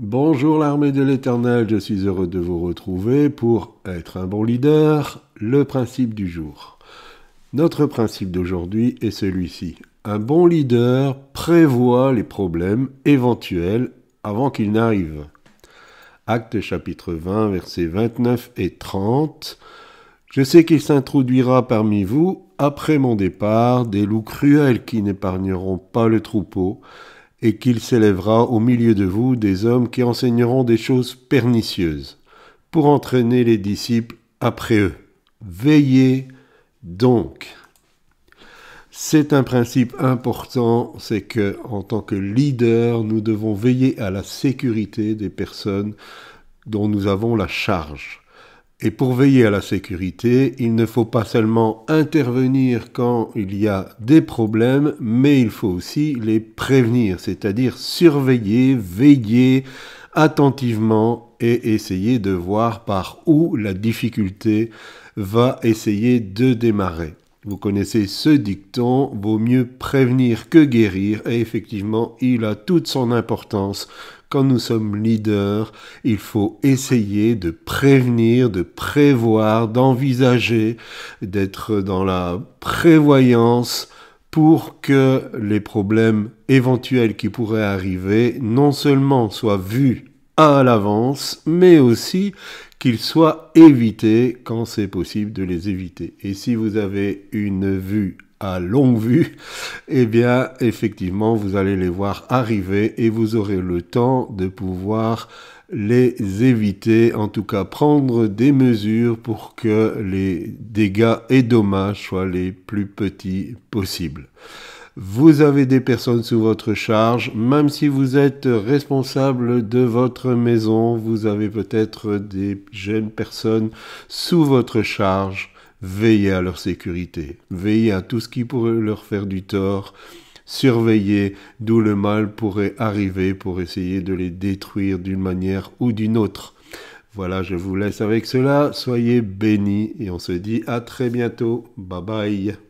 Bonjour l'armée de l'Éternel, je suis heureux de vous retrouver pour être un bon leader, le principe du jour. Notre principe d'aujourd'hui est celui-ci. Un bon leader prévoit les problèmes éventuels avant qu'ils n'arrivent. Acte chapitre 20, versets 29 et 30. Je sais qu'il s'introduira parmi vous, après mon départ, des loups cruels qui n'épargneront pas le troupeau et qu'il s'élèvera au milieu de vous des hommes qui enseigneront des choses pernicieuses, pour entraîner les disciples après eux. Veillez donc. C'est un principe important, c'est que en tant que leader, nous devons veiller à la sécurité des personnes dont nous avons la charge. Et pour veiller à la sécurité, il ne faut pas seulement intervenir quand il y a des problèmes, mais il faut aussi les prévenir, c'est-à-dire surveiller, veiller attentivement et essayer de voir par où la difficulté va essayer de démarrer. Vous connaissez ce dicton, vaut mieux prévenir que guérir, et effectivement, il a toute son importance quand nous sommes leaders, il faut essayer de prévenir, de prévoir, d'envisager, d'être dans la prévoyance pour que les problèmes éventuels qui pourraient arriver non seulement soient vus à l'avance, mais aussi qu'ils soient évités quand c'est possible de les éviter. Et si vous avez une vue à longue vue, eh bien, effectivement, vous allez les voir arriver et vous aurez le temps de pouvoir les éviter, en tout cas prendre des mesures pour que les dégâts et dommages soient les plus petits possibles. Vous avez des personnes sous votre charge, même si vous êtes responsable de votre maison, vous avez peut-être des jeunes personnes sous votre charge Veillez à leur sécurité, veillez à tout ce qui pourrait leur faire du tort, surveillez d'où le mal pourrait arriver pour essayer de les détruire d'une manière ou d'une autre. Voilà, je vous laisse avec cela, soyez bénis et on se dit à très bientôt. Bye bye.